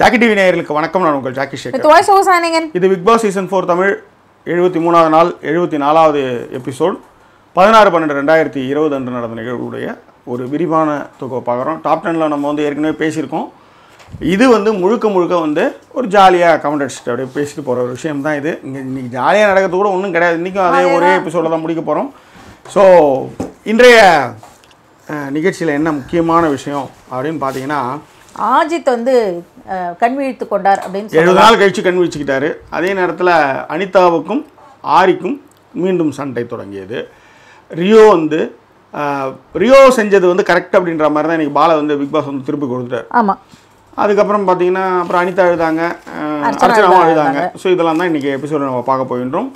Jackie TV நேயர்களுக்கு வணக்கம் நான் உங்கள் ஜாக்கி ஷேக் இது Bigg Boss season four Tamil எழுபத்தி மூணாவது நாள் எழுபத்தி நாலாவது எபிசோட் பதினாறு பன்னெண்டு ரெண்டாயிரத்தி இருபது அன்று நடந்த நிகழ்வுடைய ஒரு விரிவான தொகை பார்க்குறோம் டாப் டெனில் நம்ம வந்து ஏற்கனவே பேசியிருக்கோம் இது வந்து முழுக்க முழுக்க வந்து ஒரு ஜாலியாக கமெண்ட் அடிச்சுட்டு அப்படியே பேசிட்டு போகிற ஒரு விஷயம் தான் இது இங்கே இன்றைக்கி ஜாலியாக நடக்கிறது கூட ஒன்றும் கிடையாது இன்றைக்கும் அதே ஒரே எபிசோடில் தான் முடிக்க போகிறோம் ஸோ இன்றைய நிகழ்ச்சியில் என்ன முக்கியமான விஷயம் அப்படின்னு பார்த்தீங்கன்னா ஆஜித் வந்து கண்விழித்து கொண்டார் அப்படின்னு ஏழு நாள் கழித்து கண்விழிச்சுக்கிட்டாரு அதே நேரத்தில் அனிதாவுக்கும் ஆரிக்கும் மீண்டும் சண்டை தொடங்கியது ரியோ வந்து ரியோ செஞ்சது வந்து கரெக்ட் அப்படின்ற மாதிரி தான் எனக்கு பாலை வந்து பிக் பாஸ் வந்து திருப்பி கொடுத்துட்டார் ஆமாம் அதுக்கப்புறம் பார்த்தீங்கன்னா அப்புறம் அனிதா எழுதாங்க அர்ச்சனாவும் எழுதாங்க ஸோ இதெல்லாம் தான் இன்றைக்கி எபிசோட நம்ம பார்க்க போகின்றோம்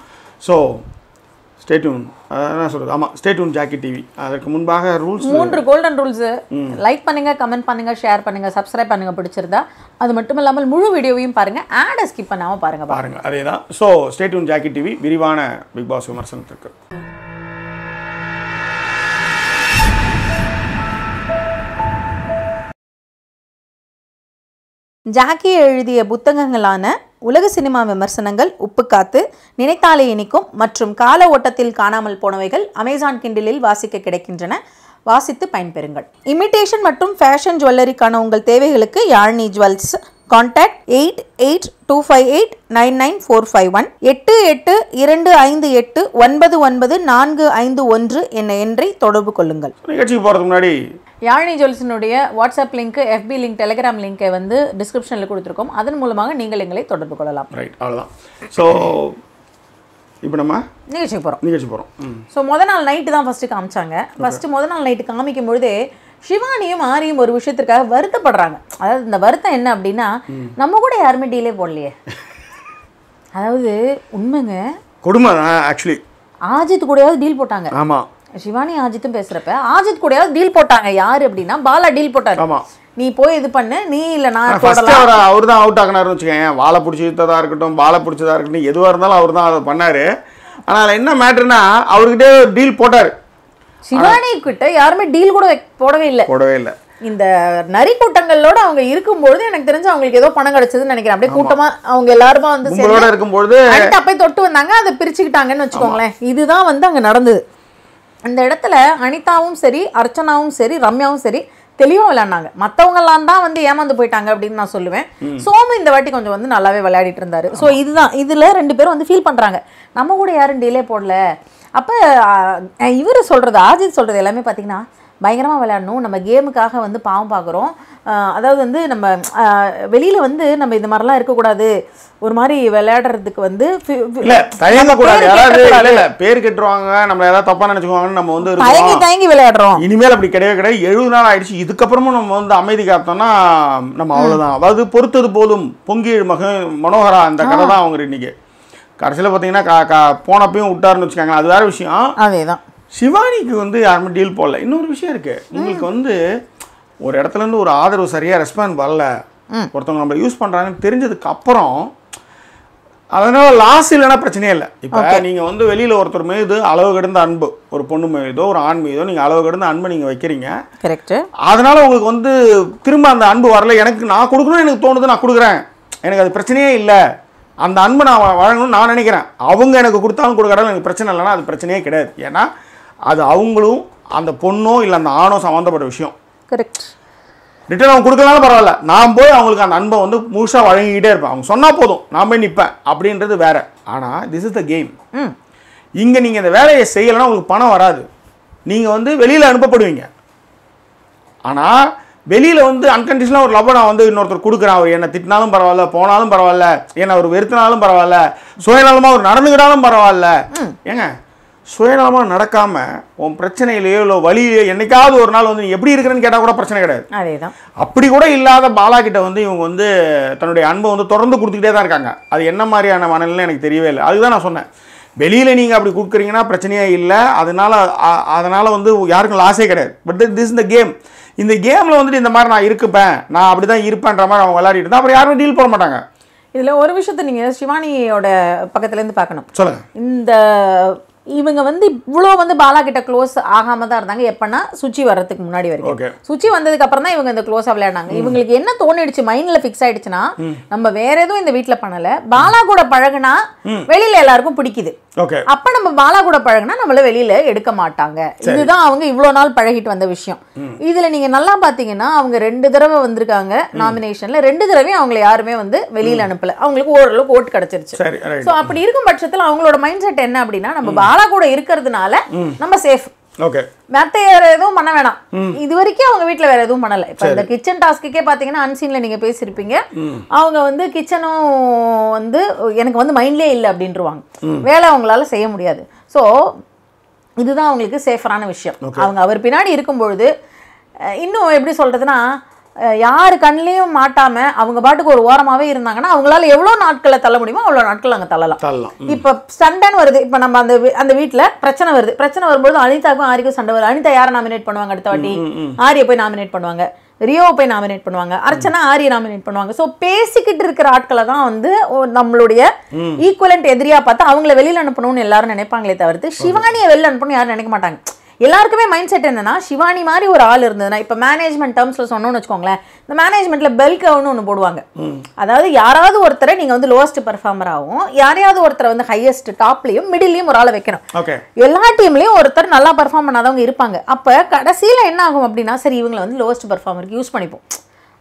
ஸோ ஆமாம் டிவி அதற்கு முன்பாக ரூல்ஸ் மூன்று golden rules like comment share பிடிச்சிருந்தா அது மட்டும் இல்லாமல் முழு வீடியோவையும் ஸ்கிப் பண்ணாமல் அதே தான் ஸோ டிவி விரிவான பிக் பாஸ் விமர்சனத்திற்கு ஜாக்கி எழுதிய புத்தகங்களான உலக சினிமா விமர்சனங்கள் உப்புக்காத்து நினைத்தாலே இனிக்கும் மற்றும் கால ஓட்டத்தில் காணாமல் போனவைகள் அமேசான் கிண்டிலில் வாசிக்க கிடைக்கின்றன வாசித்து பயன்பெறுங்கள் இமிட்டேஷன் மற்றும் ஃபேஷன் ஜுவல்லரிக்கான உங்கள் தேவைகளுக்கு Yazhini jewels contact eight eight two five eight nine nine four five one எட்டு எட்டு இரண்டு ஐந்து எட்டு ஒன்பது ஒன்பது நான்கு ஐந்து ஒன்று என்ற எண்ணை தொடர்பு கொள்ளுங்கள் நிகழ்ச்சிக்கு போகிறதுக்கு முன்னாடி யாழினி ஜுவல்ஸினுடைய WhatsApp link FB link Telegram லிங்கை வந்து டிஸ்கிரிப்ஷனில் கொடுத்துருக்கோம் அதன் மூலமாக நீங்கள் எங்களை தொடர்பு கொள்ளலாம் ரைட் அவ்வளோதான் ஸோ இப்போ நம்ம நிகழ்ச்சி போகிறோம் நிகழ்ச்சி போகிறோம் ஸோ முத நாள் நைட்டு தான் ஃபஸ்ட்டு காமிச்சாங்க ஃபஸ்ட்டு முத நாள் நைட்டு காமிக்கும் பொழுதே சிவானியும் ஆரியும் ஒரு விஷயத்திற்காக வருத்தப்படுறாங்க அதாவது இந்த வருத்தம் என்ன அப்படின்னா நம்ம கூட யாருமே டீலே போடலையே அதாவது உண்மைங்க கொடுமை தான் ஆக்சுவலி ஆஜித் கூடயாவது டீல் போட்டாங்க ஆமாம் சிவானி ஆஜித்தும் பேசுறப்ப ஆஜித் கூடயாவது டீல் போட்டாங்க யாரு அப்படின்னா பாலா டீல் போட்டார் நீ போய் இது பண்ணு நீ இல்லை நான் ஃபஸ்ட்டு அவர் அவர் தான் அவுட் ஆகினார்னு வச்சுக்கேன் வாழை பிடிச்சதாக இருக்கட்டும் வாழை பிடிச்சதா இருக்கட்டும் எதுவாக இருந்தாலும் அவர் தான் அதை பண்ணாரு ஆனால் என்ன மேட்ருனா அவர்கிட்ட டீல் போட்டார் சிவானி கிட்ட யாருமே டீல் கூட போடவே இல்லை போடவே இல்லை இந்த நரி கூட்டங்களோட அவங்க இருக்கும்பொழுது எனக்கு தெரிஞ்சு அவங்களுக்கு ஏதோ பணம் கிடைச்சதுன்னு நினைக்கிறேன் அப்படியே கூட்டமா அவங்க எல்லாருமா வந்து இருக்கும்போது அப்பயே தொட்டு வந்தாங்க அதை பிரிச்சுக்கிட்டாங்கன்னு வச்சுக்கோங்களேன் இதுதான் வந்து அங்க நடந்தது இந்த இடத்துல அனிதாவும் சரி அர்ச்சனாவும் சரி ரம்யாவும் சரி தெளிவாக விளையாண்டாங்க மற்றவங்கலாம் தான் வந்து ஏமாந்து போயிட்டாங்க அப்படின்னு நான் சொல்லுவேன் சோமு இந்த வாட்டி கொஞ்சம் வந்து நல்லாவே விளையாடிட்டு இருந்தாரு ஸோ இதுதான் இதில் ரெண்டு பேரும் வந்து ஃபீல் பண்ணுறாங்க நம்ம கூட யாரும் டிலே போடல அப்போ இவர் சொல்கிறது ஆஜித் சொல்கிறது எல்லாமே பார்த்தீங்கன்னா பயங்கரமாக விளையாடணும் நம்ம கேமுக்காக வந்து பாவம் பார்க்குறோம் அதாவது வந்து நம்ம வெளியில் வந்து நம்ம இந்த மாதிரிலாம் இருக்கக்கூடாது ஒரு மாதிரி விளையாடுறதுக்கு வந்து தயங்கக்கூடாது யாராவது பேர் கெட்டுருவாங்க நம்ம ஏதாவது தப்பாக நினைச்சுக்குவாங்கன்னு நம்ம வந்து தயங்கி தயங்கி விளையாடுறோம் இனிமேல் அப்படி கிடையவே கிடையாது எழுபது நாள் ஆயிடுச்சு இதுக்கப்புறமும் நம்ம வந்து அமைதி காத்தோம்னா நம்ம அவ்வளவுதான் அதாவது பொறுத்தது போதும் பொங்கி மகன் மனோகரா அந்த கதை தான் அவங்க இன்னைக்கு கடைசியில் பார்த்தீங்கன்னா போனப்பையும் விட்டாருன்னு வச்சுக்காங்க அது வேற விஷயம் அதே தான் சிவானிக்கு வந்து யாருமே டீல் போடல இன்னொரு விஷயம் இருக்குது உங்களுக்கு வந்து ஒரு இடத்துல இருந்து ஒரு ஆதரவு சரியாக ரெஸ்பாண்ட் வரல ஒருத்தவங்க நம்ம யூஸ் பண்ணுறாங்கன்னு தெரிஞ்சதுக்கு அப்புறம் அதனால் லாஸ் இல்லைனா பிரச்சனையே இல்லை இப்போ நீங்கள் வந்து வெளியில் ஒருத்தர் மீது அளவு கிடந்த அன்பு ஒரு பொண்ணு மீதோ ஒரு ஆண் மீதோ நீங்கள் அளவு கிடந்த அன்பு நீங்கள் வைக்கிறீங்க கரெக்ட் அதனால் உங்களுக்கு வந்து திரும்ப அந்த அன்பு வரல எனக்கு நான் கொடுக்கணும்னு எனக்கு தோணுது நான் கொடுக்குறேன் எனக்கு அது பிரச்சனையே இல்லை அந்த அன்பு நான் வழங்கணும்னு நான் நினைக்கிறேன் அவங்க எனக்கு கொடுத்தாலும் கொடுக்குறாலும் எனக்கு பிரச்சனை இல்லைனா அது பிரச்சனையே கிடையாது ஏன்னா அது அவங்களும் அந்த பொண்ணோ இல்லை அந்த ஆணோ சம்மந்தப்பட்ட விஷயம் கரெக்ட் ரிட்டர்ன் அவங்க கொடுக்கலாம் பரவாயில்ல நான் போய் அவங்களுக்கு அந்த அன்பை வந்து முழுசாக வழங்கிக்கிட்டே இருப்பேன் அவங்க சொன்னால் போதும் நான் போய் நிற்பேன் அப்படின்றது வேற ஆனால் திஸ் இஸ் த கேம் இங்கே நீங்கள் இந்த வேலையை செய்யலைன்னா உங்களுக்கு பணம் வராது நீங்கள் வந்து வெளியில் அனுப்பப்படுவீங்க ஆனால் வெளியில் வந்து அன்கண்டிஷனாக ஒரு லவ்வை நான் வந்து இன்னொருத்தர் கொடுக்குறேன் அவர் என்னை திட்டினாலும் பரவாயில்ல போனாலும் பரவாயில்ல என்னை அவர் வெறுத்தினாலும் பரவாயில்ல சுயநலமாக அவர் நடந்துக்கிட்டாலும் பரவாயில்ல ஏங்க சுயநலமாக நடக்காமல் உன் பிரச்சனையிலேயோ இல்லை வழியிலையோ என்னைக்காவது ஒரு நாள் வந்து எப்படி இருக்கிறேன்னு கேட்டால் கூட பிரச்சனை கிடையாது அதே தான் அப்படி கூட இல்லாத பாலா கிட்ட வந்து இவங்க வந்து தன்னுடைய அன்பை வந்து தொடர்ந்து கொடுத்துக்கிட்டே தான் இருக்காங்க அது என்ன மாதிரியான மனநிலை எனக்கு தெரியவே இல்லை அதுதான் நான் சொன்னேன் வெளியில் நீங்கள் அப்படி கொடுக்குறீங்கன்னா பிரச்சனையே இல்லை அதனால் அதனால் வந்து யாருக்கும் லாஸே கிடையாது பட் திஸ் இந்த கேம் இந்த கேமில் வந்துட்டு இந்த மாதிரி நான் இருப்பேன் நான் அப்படி தான் இருப்பேன்ற மாதிரி அவங்க விளையாடிட்டு தான் அப்புறம் யாரும் டீல் பண்ண மாட்டாங்க இதில் ஒரு விஷயத்தை நீங்கள் சிவானியோட பக்கத்துலேருந்து பார்க்கணும் சொல்லுங்கள் இந்த இவங்க வந்து இவ்வளோ வந்து பாலா கிட்ட க்ளோஸ் ஆகாம தான் இருந்தாங்க எப்பன்னா சுச்சி வர்றதுக்கு முன்னாடி வரைக்கும் சுச்சி வந்ததுக்கு அப்புறம் தான் இவங்க இந்த க்ளோஸாக விளையாடினாங்க இவங்களுக்கு என்ன தோணிடுச்சு மைண்ட்ல ஃபிக்ஸ் ஆயிடுச்சுன்னா நம்ம வேற எதுவும் இந்த வீட்டில் பண்ணல பாலா கூட பழகுனா வெளியில எல்லாருக்கும் பிடிக்குது அப்ப நம்ம பாலா கூட பழகுனா நம்மள வெளியில எடுக்க மாட்டாங்க இதுதான் அவங்க இவ்வளோ நாள் பழகிட்டு வந்த விஷயம் இதுல நீங்க நல்லா பாத்தீங்கன்னா அவங்க ரெண்டு தடவை வந்திருக்காங்க நாமினேஷன்ல ரெண்டு தடவையும் அவங்கள யாருமே வந்து வெளியில அனுப்பல அவங்களுக்கு ஓரளவுக்கு ஓட்டு கிடைச்சிருச்சு அப்படி இருக்கும் பட்சத்தில் அவங்களோட மைண்ட் செட் என்ன அப்படின்னா நம்ம பாலா கூட இருக்கிறதுனால நம்ம சேஃப் ஓகே மத்த வேற எதுவும் பண்ண வேணாம் இது வரைக்கும் அவங்க வீட்டுல வேற எதுவும் பண்ணல இப்ப இந்த கிச்சன் டாஸ்க்குக்கே பாத்தீங்கன்னா அன்சீன்ல நீங்க பேசிருப்பீங்க அவங்க வந்து கிச்சனும் வந்து எனக்கு வந்து மைண்ட்லயே இல்லை அப்படின்றவாங்க வேலை அவங்களால செய்ய முடியாது ஸோ இதுதான் அவங்களுக்கு சேஃபரான விஷயம் அவங்க அவர் பின்னாடி இருக்கும்பொழுது இன்னும் எப்படி சொல்றதுன்னா யார் கண்ணிலையும் மாட்டாம அவங்க பாட்டுக்கு ஒரு ஓரமாவே இருந்தாங்கன்னா அவங்களால எவ்வளவு நாட்களை தள்ள முடியுமோ அவ்வளவு நாட்கள் அங்க தள்ளலாம் இப்ப சண்டைன்னு வருது இப்ப நம்ம அந்த அந்த வீட்டுல பிரச்சனை வருது பிரச்சனை வரும்போது அனிதாக்கும் ஆரிக்கும் சண்டை வருது அனிதா யாரை நாமினேட் பண்ணுவாங்க அடுத்த வாட்டி ஆரியை போய் நாமினேட் பண்ணுவாங்க ரியோவை போய் நாமினேட் பண்ணுவாங்க அர்ச்சனா ஆரிய நாமினேட் பண்ணுவாங்க ஸோ பேசிக்கிட்டு இருக்கிற ஆட்களை தான் வந்து நம்மளுடைய ஈக்குவலண்ட் எதிரியா பார்த்தா அவங்கள வெளியில் அனுப்பணும்னு எல்லாரும் நினைப்பாங்களே தவிர்த்து சிவானியை வெளியில் அனுப்பணும்னு யாரும் நினைக்க மாட்டாங்க எல்லாருக்குமே மைண்ட் செட் என்னன்னா சிவானி மாதிரி ஒரு ஆள் இருந்ததுன்னா இப்போ மேனேஜ்மெண்ட் டேர்ம்ஸில் சொன்னோம்னு வச்சுக்கோங்களேன் இந்த மேனேஜ்மெண்ட்டில் பெல்கவுன்னு ஒன்று போடுவாங்க அதாவது யாராவது ஒருத்தரை நீங்கள் வந்து லோவஸ்ட் பர்ஃபார்மராகவும் யாரையாவது ஒருத்தரை வந்து ஹையஸ்ட் டாப்லையும் மிடிலையும் ஒரு ஆளை வைக்கணும் எல்லா டீம்லேயும் ஒருத்தர் நல்லா பர்ஃபார்ம் பண்ணாதவங்க இருப்பாங்க அப்போ கடைசியில் என்ன ஆகும் அப்படின்னா சரி இவங்களை வந்து லோவஸ்ட் பர்ஃபார்மருக்கு யூஸ் பண்ணிப்போம்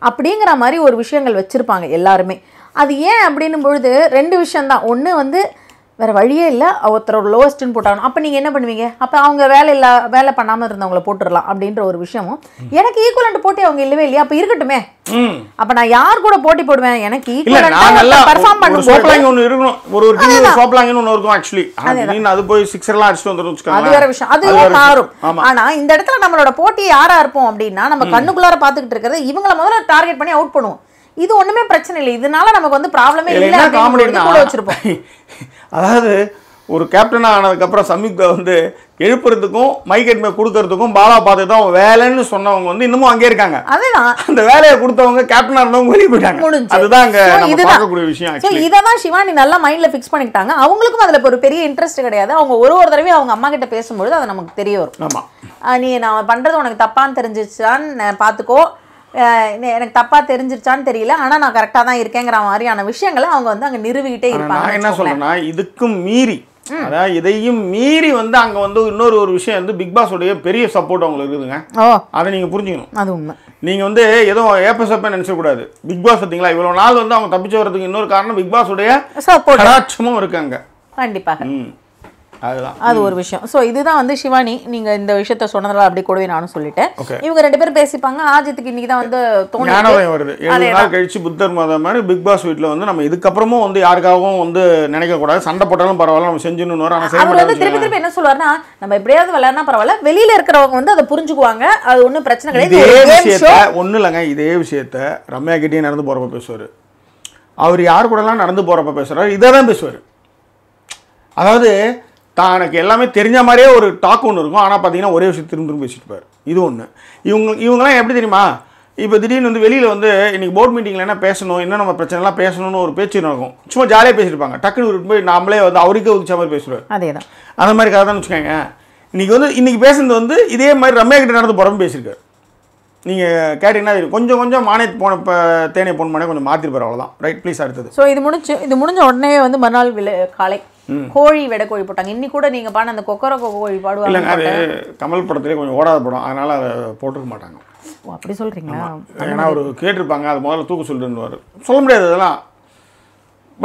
அப்படிங்கிற மாதிரி ஒரு விஷயங்கள் வச்சுருப்பாங்க எல்லாருமே அது ஏன் அப்படின்னும் பொழுது ரெண்டு விஷயம்தான் ஒன்று வந்து வேறு வழியே இல்லை ஒரு லோவஸ்ட்டுன்னு போட்டாங்க அப்போ நீங்கள் என்ன பண்ணுவீங்க அப்போ அவங்க வேலை இல்லை வேலை பண்ணாமல் இருந்தவங்கள போட்டுடலாம் அப்படின்ற ஒரு விஷயமும் எனக்கு ஈக்குவலண்ட் போட்டி அவங்க இல்லவே இல்லையா அப்போ இருக்கட்டுமே அப்போ நான் யார் கூட போட்டி போடுவேன் எனக்கு ஈக்குவலண்ட் பர்ஃபார்ம் பண்ணும் சோப்லாங்க ஒன்று இருக்கணும் ஒரு ஒரு டீம் சோப்லாங்கன்னு ஒன்று இருக்கும் ஆக்சுவலி நீங்க அது போய் சிக்ஸர்லாம் அடிச்சுட்டு வந்துரும் அது வேற விஷயம் அது மாறும் ஆனா இந்த இடத்துல நம்மளோட போட்டி யாரா இருப்போம் அப்படின்னா நம்ம கண்ணுக்குள்ளார பார்த்துக்கிட்டு இருக்கிறது இவங்கள முதல்ல டார்கெட் பண்ணி அவுட் பண்ணுவோம் இது ஒண்ணுமே பிரச்சனை இல்லை இதனால நமக்கு வந்து ப்ராப்ளமே இல்லை வச்சிருப்போம் அதாவது ஒரு ஆனதுக்கு அப்புறம் சம்யுக்தா வந்து எழுப்புறதுக்கும் மைக்கெட் மேல் கொடுக்கறதுக்கும் பாலா பார்த்து தான் வேலைன்னு சொன்னவங்க வந்து இன்னமும் அங்கே இருக்காங்க அதுதான் அந்த வேலையை கொடுத்தவங்க கேப்டனா இருந்தவங்க வெளியே போயிட்டாங்க அதுதான் அங்கே பார்க்கக்கூடிய விஷயம் இதை தான் சிவானி நல்லா மைண்டில் ஃபிக்ஸ் பண்ணிக்கிட்டாங்க அவங்களுக்கும் அதில் ஒரு பெரிய இன்ட்ரெஸ்ட் கிடையாது அவங்க ஒரு ஒரு தடவையும் அவங்க அம்மா கிட்ட பேசும்பொழுது அது நமக்கு தெரிய வரும் ஆமாம் நீ நான் பண்ணுறது உனக்கு தப்பான்னு தெரிஞ்சிச்சான்னு பார்த்துக்கோ எனக்கு தப்பாக தெரிஞ்சிருச்சான்னு தெரியல ஆனா நான் கரெக்டாக தான் இருக்கேங்கிற மாதிரியான விஷயங்களை அவங்க வந்து அங்க நிறுவிட்டே இருப்பாங்க என்ன சொல்கிறேன்னா இதுக்கும் மீறி அதாவது இதையும் மீறி வந்து அங்க வந்து இன்னொரு ஒரு விஷயம் வந்து பிக் பாஸ் உடைய பெரிய சப்போர்ட் அவங்களுக்கு இருக்குதுங்க அதை நீங்கள் புரிஞ்சுக்கணும் அது உண்மை நீங்க வந்து எதுவும் ஏப்பசப்ப கூடாது பிக் பாஸ் பார்த்தீங்களா இவ்வளோ நாள் வந்து அவங்க தப்பிச்சு வரதுக்கு இன்னொரு காரணம் பிக் பாஸ் உடைய கடாட்சமும் இருக்காங்க கண்டிப்பாக அதுதான் அது ஒரு விஷயம் ஸோ இதுதான் வந்து சிவானி நீங்கள் இந்த விஷயத்த சொன்னதால அப்படி கூடவே நானும் சொல்லிட்டேன் இவங்க ரெண்டு பேரும் பேசிப்பாங்க ஆஜித்துக்கு இன்னைக்கு தான் வந்து ஞானோதயம் வருது ஏழு நாள் கழிச்சு புத்தர் மாதம் மாதிரி பிக் பாஸ் வீட்டில் வந்து நம்ம இதுக்கப்புறமும் வந்து யாருக்காகவும் வந்து நினைக்கக்கூடாது சண்டை போட்டாலும் பரவாயில்ல நம்ம செஞ்சுன்னு வரும் ஆனால் அவர் வந்து திருப்பி திருப்பி என்ன சொல்லுவார்னா நம்ம எப்படியாவது விளையாடினா பரவாயில்ல வெளியில் இருக்கிறவங்க வந்து அதை புரிஞ்சுக்குவாங்க அது ஒன்றும் பிரச்சனை கிடையாது இதே விஷயத்த ஒன்றும் இல்லைங்க இதே விஷயத்த ரம்யா கிட்டே நடந்து போகிறப்ப பேசுவார் அவர் யார் கூடலாம் நடந்து போகிறப்ப பேசுகிறார் இதை தான் பேசுவார் அதாவது எனக்கு எல்லாமே தெரிஞ்ச மாதிரியே ஒரு டாக் ஒன்று இருக்கும் ஆனால் பார்த்தீங்கன்னா ஒரே விஷயத்தை திரும்ப திரும்ப பேசிட்டுப்பார் இது ஒன்று இவங்க இவங்கெல்லாம் எப்படி தெரியுமா இப்போ திடீர்னு வந்து வெளியில் வந்து இன்றைக்கி போர்ட் மீட்டிங்கில் என்ன பேசணும் என்ன நம்ம பிரச்சனைலாம் பேசணும்னு ஒரு பேச்சு நடக்கும் சும்மா ஜாலியாக பேசியிருப்பாங்க டக்குனு போய் நாமளே வந்து அவருக்கே உதிச்ச மாதிரி பேசுவார் அதே தான் அந்த மாதிரி கதை தான் வச்சுக்கோங்க இன்றைக்கி வந்து இன்றைக்கி பேசுனது வந்து இதே மாதிரி ரம்யா கிட்ட நடந்து போகிறோம் பேசியிருக்காரு நீங்கள் கேட்டிங்கன்னா கொஞ்சம் கொஞ்சம் மானே போன இப்போ தேனியை போன மானே கொஞ்சம் மாற்றிருப்பார் அவ்வளோதான் ரைட் ப்ளீஸ் அடுத்தது ஸோ இது முடிஞ்சு இது முடிஞ்ச உடனே வந்து மறுநாள் விலை காலை கோழி விட கோழி போட்டாங்க இன்னி கூட நீங்கள் பாட அந்த கொக்கர கோழி பாடுவாங்க அது கமல் படத்திலே கொஞ்சம் ஓடாத படம் அதனால் அதை போட்டிருக்க மாட்டாங்க அப்படி சொல்கிறீங்களா ஏன்னா அவர் கேட்டிருப்பாங்க அது முதல்ல தூக்க சொல்லுவார் சொல்ல முடியாது அதெல்லாம்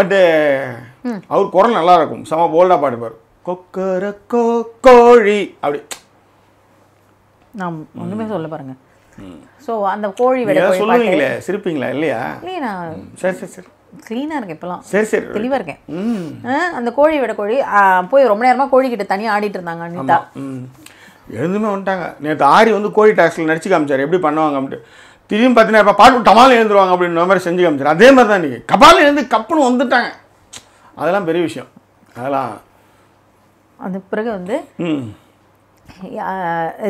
பட்டு அவர் குரல் நல்லா இருக்கும் செம போல்டாக பாடுவார் கொக்கரை கோ கோழி அப்படி நான் ஒன்றுமே சொல்ல பாருங்க ஸோ அந்த கோழி விட சொல்லுவீங்களே சிரிப்பீங்களா இல்லையா நான் சரி சரி சரி க்ளீனாக இருக்கேன் இப்போலாம் சரி சரி தெளிவாக இருக்கேன் அந்த கோழி விட கோழி போய் ரொம்ப நேரமாக கோழிக்கிட்ட தனியாக ஆடிட்டு இருந்தாங்க அனிதா எழுந்துமே வந்துட்டாங்க நேற்று ஆரி வந்து கோழி டாக்ஸில் நடிச்சு காமிச்சார் எப்படி பண்ணுவாங்க அப்படின்ட்டு திரும்பி பார்த்தீங்கன்னா பாட்டு டமால் எழுந்துருவாங்க அப்படின்ற மாதிரி செஞ்சு காமிச்சார் அதே மாதிரி தான் நீங்கள் கபால் எழுந்து கப்புன்னு வந்துட்டாங்க அதெல்லாம் பெரிய விஷயம் அதெல்லாம் அது பிறகு வந்து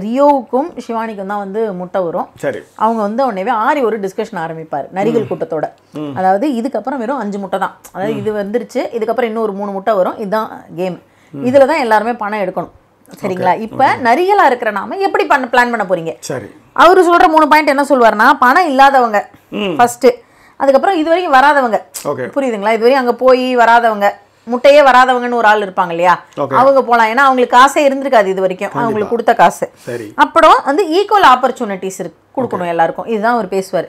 ரியோவுக்கும் சிவானிக்கும் தான் வந்து முட்டை வரும் சரி அவங்க வந்து உடனே ஆரி ஒரு டிஸ்கஷன் ஆரம்பிப்பார் நரிகள் கூட்டத்தோட அதாவது இதுக்கப்புறம் வெறும் அஞ்சு முட்டை தான் அதாவது இது வந்துருச்சு இதுக்கப்புறம் இன்னும் ஒரு மூணு முட்டை வரும் இதுதான் கேம் இதில் தான் எல்லாருமே பணம் எடுக்கணும் சரிங்களா இப்போ நரிகளாக இருக்கிற நாம எப்படி பண்ண பிளான் பண்ண போறீங்க சரி அவர் சொல்கிற மூணு பாயிண்ட் என்ன சொல்வார்னா பணம் இல்லாதவங்க ஃபஸ்ட்டு அதுக்கப்புறம் இது வரைக்கும் வராதவங்க புரியுதுங்களா இது வரையும் அங்கே போய் வராதவங்க முட்டையே வராதவங்கன்னு ஒரு ஆள் இருப்பாங்க இல்லையா அவங்க போகலாம் ஏன்னா அவங்களுக்கு காசே இருந்திருக்காது இது வரைக்கும் அவங்களுக்கு கொடுத்த காசு அப்புறம் வந்து ஈக்குவல் ஆப்பர்ச்சுனிட்டிஸ் இருக்கு கொடுக்கணும் எல்லாருக்கும் இதுதான் அவர் பேசுவார்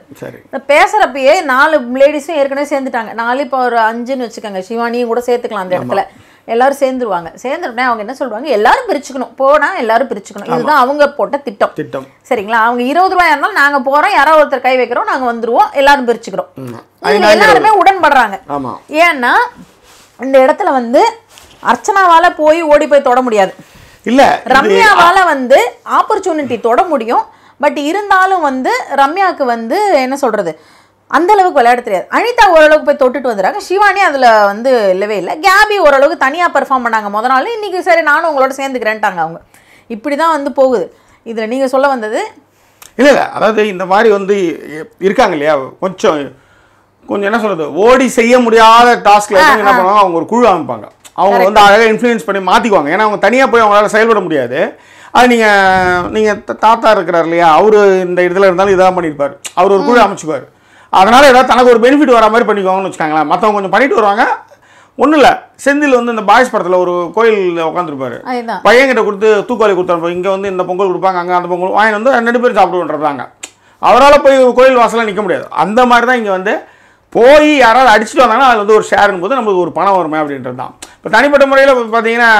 பேசுறப்பயே நாலு லேடிஸும் ஏற்கனவே சேர்ந்துட்டாங்க நாலு இப்போ ஒரு அஞ்சுன்னு வச்சுக்கோங்க சிவானியும் கூட சேர்த்துக்கலாம் அந்த இடத்துல எல்லாரும் சேர்ந்துருவாங்க சேர்ந்துருனே அவங்க என்ன சொல்லுவாங்க எல்லாரும் பிரிச்சுக்கணும் போனா எல்லாரும் பிரிச்சுக்கணும் இதுதான் அவங்க போட்ட திட்டம் திட்டம் சரிங்களா அவங்க இருபது ரூபாய் இருந்தாலும் நாங்க போறோம் யாராவது ஒருத்தர் கை வைக்கிறோம் நாங்க வந்துருவோம் எல்லாரும் பிரிச்சுக்கிறோம் எல்லாருமே உடன்படுறாங்க ஏன்னா இந்த இடத்துல வந்து அர்ச்சனாவால் போய் ஓடி போய் தொட முடியாது இல்லை ரம்யாவால் வந்து ஆப்பர்ச்சுனிட்டி தொட முடியும் பட் இருந்தாலும் வந்து ரம்யாவுக்கு வந்து என்ன சொல்கிறது அந்த அளவுக்கு விளையாட தெரியாது அனிதா ஓரளவுக்கு போய் தொட்டுட்டு வந்துடுறாங்க சிவானி அதில் வந்து இல்லவே இல்லை கேபி ஓரளவுக்கு தனியாக பெர்ஃபார்ம் பண்ணாங்க முத நாள் இன்றைக்கி சரி நானும் உங்களோட சேர்ந்துக்கிறேன்ட்டாங்க அவங்க இப்படி தான் வந்து போகுது இதில் நீங்கள் சொல்ல வந்தது இல்லை இல்லை அதாவது இந்த மாதிரி வந்து இருக்காங்க இல்லையா கொஞ்சம் கொஞ்சம் என்ன சொல்றது ஓடி செய்ய முடியாத டாஸ்க்ல என்ன பண்ணுவாங்க அவங்க ஒரு குழு அமைப்பாங்க அவங்க வந்து அழகாக இன்ஃப்ளூயன்ஸ் பண்ணி மாற்றிக்குவாங்க ஏன்னா அவங்க தனியாக போய் அவங்களால செயல்பட முடியாது அது நீங்கள் நீங்கள் தாத்தா இருக்கிறார் இல்லையா அவர் இந்த இடத்துல இருந்தாலும் இதாக பண்ணியிருப்பார் அவர் ஒரு குழு அமைச்சுக்குவார் அதனால் ஏதாவது தனக்கு ஒரு பெனிஃபிட் வர மாதிரி பண்ணிக்குவாங்கன்னு வச்சுக்காங்களேன் மற்றவங்க கொஞ்சம் பண்ணிட்டு வருவாங்க ஒன்றும் இல்லை செந்தில் வந்து இந்த பாய்ஸ் படத்தில் ஒரு கோயில் உட்காந்துருப்பாரு பையன்கிட்ட கொடுத்து தூக்காளி கொடுத்தாரு இங்கே வந்து இந்த பொங்கல் கொடுப்பாங்க அங்கே அந்த பொங்கல் வாங்கி வந்து ரெண்டு பேரும் சாப்பிடுவோன்றாங்க அவரால் போய் கோயில் வாசலில் நிற்க முடியாது அந்த மாதிரி தான் இங்கே வந்து போய் யாராவது அடிச்சுட்டு வந்தாங்கன்னா அதில் வந்து ஒரு ஷேர்னு போது நம்மளுக்கு ஒரு பணம் வருமே அப்படின்றது தான் இப்போ தனிப்பட்ட முறையில் பார்த்தீங்கன்னா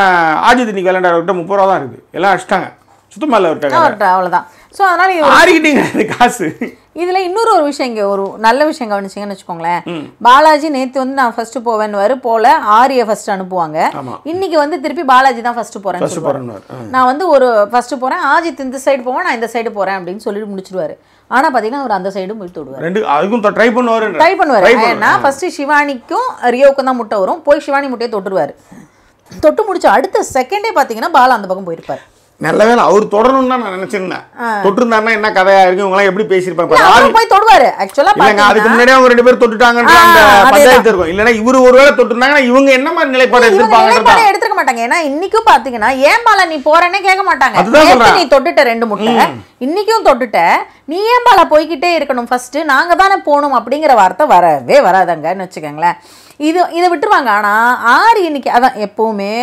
ஆஜித் இன்னைக்கு விளையாண்டவர்கிட்ட முப்பது ரூபா தான் இருக்குது எல்லாம் அடிச்சிட்டாங்க சுத்தமாக இல்லை அவர்கிட்ட அவ்வளோதான் ஸோ அதனால் ஆறிக்கிட்டீங்க காசு இதில் இன்னொரு ஒரு விஷயம் இங்கே ஒரு நல்ல விஷயம் கவனிச்சிங்கன்னு வச்சுக்கோங்களேன் பாலாஜி நேற்று வந்து நான் ஃபர்ஸ்ட் போவேன்னு வரும் போல ஆரிய ஃபர்ஸ்ட் அனுப்புவாங்க இன்னைக்கு வந்து திருப்பி பாலாஜி தான் ஃபர்ஸ்ட் போகிறேன் நான் வந்து ஒரு ஃபர்ஸ்ட் போகிறேன் ஆஜித் இந்த சைடு போவேன் நான் இந்த சைடு போகிறேன் அப்படின்னு சொல்லிட்டு முடிச்சிருவாரு ஆனால் பார்த்தீங்கன்னா அவர் அந்த சைடும் போய் தொடுவார் ரெண்டு அதுக்கும் ட்ரை பண்ணுவார் ட்ரை பண்ணுவார் ஏன்னா ஃபர்ஸ்ட் சிவானிக்கும் ரியோவுக்கும் தான் முட்டை வரும் போய் சிவானி முட்டையை தொட்டுருவார் தொட்டு முடிச்ச அடுத்த செகண்டே பார்த்தீங்கன்னா பாலா அந்த பக்கம் போயிருப்பார் நல்ல வேலை அவர் தொடரணும்னு நான் நினைச்சிருந்தேன் தொட்டிருந்தாருன்னா என்ன கதையா இருக்கு இவங்க எல்லாம் எப்படி பேசியிருப்பாங்க போய் தொடுவாரு ஆக்சுவலா இல்லைங்க அதுக்கு முன்னாடி அவங்க ரெண்டு பேரும் தொட்டுட்டாங்கன்ற அந்த பஞ்சாயத்து இருக்கும் இல்லைன்னா இவரு ஒருவேளை தொட்டிருந்தாங்கன்னா இவங்க என்ன மாதிரி நிலைப்பாடு எடுத்திருப்பாங்க எடுத்துக்க மாட்டாங்க ஏன்னா இன்னைக்கும் பாத்தீங்கன்னா ஏன் பாலா நீ போறேன்னே கேட்க மாட்டாங்க அதுதான் நீ தொட்டுட்ட ரெண்டு முட்டை இன்னைக்கும் தொட்டுட்ட நீ ஏன் பாலா போய்கிட்டே இருக்கணும் ஃபர்ஸ்ட் நாங்க தானே போகணும் அப்படிங்கிற வார்த்தை வரவே வராதங்கன்னு வச்சுக்கோங்களேன் இது இதை விட்டுருவாங்க ஆனா ஆறு இன்னைக்கு அதான் எப்பவுமே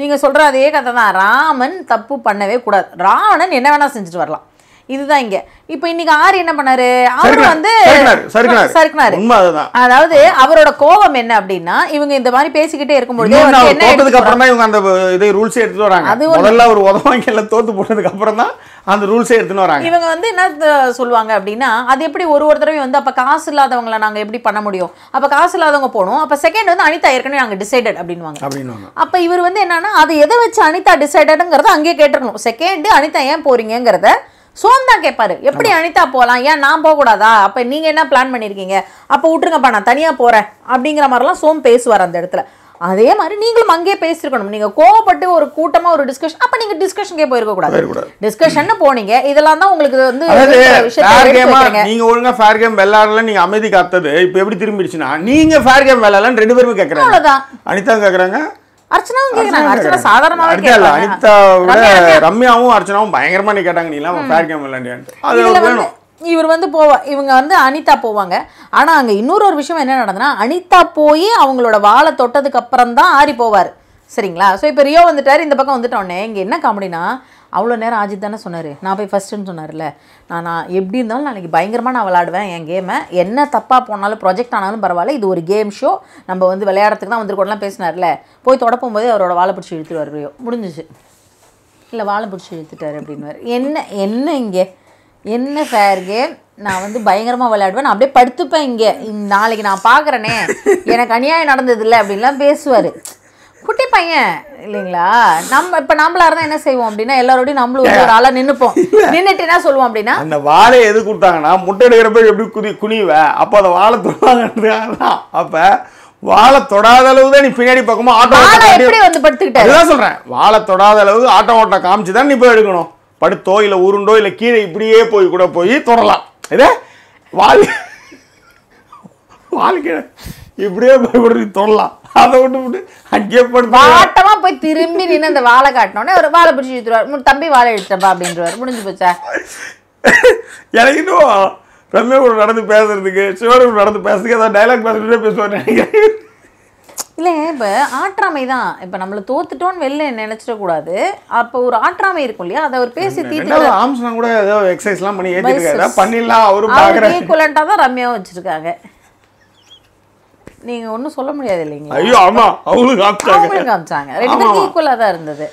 நீங்கள் சொல்கிற அதே கதை தான் ராமன் தப்பு பண்ணவே கூடாது ராவணன் என்ன வேணால் செஞ்சுட்டு வரலாம் இதுதான் இங்க இப்போ இன்னைக்கு ஆர் என்ன பண்ணாரு அவர் வந்து சறுக்குனாரு அதாவது அவரோட கோபம் என்ன அப்படின்னா இவங்க இந்த மாதிரி பேசிக்கிட்டே இருக்கும்போது தோத்ததுக்கு அப்புறம் இவங்க அந்த இதை ரூல்ஸே எடுத்துட்டு வராங்க அது முதல்ல ஒரு உதவாங்க எல்லாம் தோத்து போட்டதுக்கு அப்புறம் தான் அந்த ரூல்ஸே எடுத்துன்னு வராங்க இவங்க வந்து என்ன சொல்லுவாங்க அப்படின்னா அது எப்படி ஒரு ஒரு தடவை வந்து அப்ப காசு இல்லாதவங்கள நாங்க எப்படி பண்ண முடியும் அப்ப காசு இல்லாதவங்க போனோம் அப்ப செகண்ட் வந்து அனிதா ஏற்கனவே நாங்க டிசைடட் அப்படின்வாங்க அப்ப இவர் வந்து என்னன்னா அது எதை வச்சு அனிதா டிசைடடுங்கிறத அங்கேயே கேட்டிருக்கணும் செகண்ட் அனிதா ஏன் போறீங்கிறத சோம்தான் தான் கேட்பாரு எப்படி அனிதா போகலாம் ஏன் நான் போகக்கூடாதா அப்போ நீங்கள் என்ன பிளான் பண்ணியிருக்கீங்க அப்போ விட்டுருங்கப்பா நான் தனியாக போகிறேன் அப்படிங்கிற மாதிரிலாம் சோம் பேசுவார் அந்த இடத்துல அதே மாதிரி நீங்களும் அங்கேயே பேசியிருக்கணும் நீங்கள் கோவப்பட்டு ஒரு கூட்டமாக ஒரு டிஸ்கஷன் அப்போ நீங்கள் டிஸ்கஷனுக்கே போயிருக்க கூடாது டிஸ்கஷன் போனீங்க இதெல்லாம் தான் உங்களுக்கு வந்து நீங்கள் ஒழுங்காக ஃபேர் கேம் விளாடல நீங்கள் அமைதி காத்தது இப்போ எப்படி திரும்பிடுச்சுன்னா நீங்கள் ஃபேர் கேம் விளாடலன்னு ரெண்டு பேருமே கேட்குறாங்க அனிதா கேட்குறாங்க அர்ச்சனாவும் ரம்யாவும் அர்ச்சனாவும் பயங்கரமா நீ கேட்டாங்க வேணும் இவர் வந்து போவா இவங்க வந்து அனிதா போவாங்க இன்னொரு ஒரு விஷயம் என்ன நடந்ததுன்னா அனிதா போய் அவங்களோட வாழை தொட்டதுக்கு அப்புறம் தான் ஆறி போவார் சரிங்களா ஸோ ரியோ வந்துட்டாரு இந்த பக்கம் வந்துட்டோடனே இங்க என்ன காமெடினா அவ்வளோ நேரம் அஜித் தானே சொன்னார் நான் போய் ஃபஸ்ட்டுன்னு சொன்னார்ல நான் நான் எப்படி இருந்தாலும் நாளைக்கு பயங்கரமாக நான் விளாடுவேன் என் கேமை என்ன தப்பாக போனாலும் ப்ரொஜெக்ட் ஆனாலும் பரவாயில்ல இது ஒரு கேம் ஷோ நம்ம வந்து விளையாடுறதுக்கு தான் வந்துருக்கோம்லாம் பேசினார்ல போய் தொடப்பும் போது அவரோட வாழை பிடிச்சி இழுத்துருவார் முடிஞ்சிச்சு இல்லை வாழை பிடிச்சி இழுத்துட்டார் அப்படின்வார் என்ன என்ன இங்கே என்ன ஃபேர் கேம் நான் வந்து பயங்கரமாக விளையாடுவேன் நான் அப்படியே படுத்துப்பேன் இங்கே நாளைக்கு நான் பார்க்குறேனே எனக்கு அநியாயம் நடந்ததில்லை அப்படின்லாம் பேசுவார் குட்டி பையன் இல்லைங்களா நம்ம இப்ப நம்மளா இருந்தா என்ன செய்வோம் அப்படின்னா எல்லாரோடய நம்மளும் ஒரு ஆளா நின்னுப்போம் நின்னுட்டு என்ன சொல்லுவோம் அப்படின்னா அந்த வாழை எது கொடுத்தாங்கன்னா முட்டை எடுக்கிறப்ப எப்படி குதி குனிவேன் அப்போ அதை வாழை தொடுவாங்கன்றதுக்காக அப்ப வாழை தொடாத அளவு தான் நீ பின்னாடி பக்கமா ஆட்டோ எப்படி வந்து படுத்துக்கிட்ட அதான் சொல்றேன் வாழை தொடாத அளவு ஆட்டோ ஓட்டம் காமிச்சு தான் நீ போய் எடுக்கணும் படுத்தோ இல்ல உருண்டோ இல்ல கீழே இப்படியே போய் கூட போய் தொடலாம் இதே வாழ்க்கை வாழ்க்கை இப்படியே போய் கூட நீ தொடலாம் அதை விட்டு விட்டு அங்கே போட்டு வாட்டமா போய் திரும்பி நின்று அந்த வாழை காட்டினோடனே ஒரு வாழை பிடிச்சி இழுத்துருவார் தம்பி வாழை எடுத்துப்பா அப்படின்றவர் முடிஞ்சு போச்சா எனக்கு இன்னும் ரம்யா கூட நடந்து பேசுறதுக்கு சிவாடு கூட நடந்து பேசுறதுக்கு ஏதாவது டைலாக் பேசுறதுக்கு பேசுவார் இல்லை இப்போ ஆற்றாமை தான் இப்போ நம்மளை தோத்துட்டோன்னு வெளில நினைச்சிடக்கூடாது அப்போ ஒரு ஆற்றாமை இருக்கும் இல்லையா அதை அவர் பேசி தீர்த்து ஆம்ஸ்லாம் கூட ஏதோ எக்ஸசைஸ்லாம் பண்ணி ஏற்றிருக்காரு பண்ணிடலாம் அவரு ஈக்குவலண்ட்டாக தான் ரம்யாவும் வச்சுருக்காங்க நீங்க ஒன்றும் சொல்ல முடியாது இல்லைங்களா ஐயோ ஆமா அவங்களும் காமிச்சாங்க அவங்களும் காமிச்சாங்க ரெண்டு பேரும் ஈக்குவலா தான் இருந்தது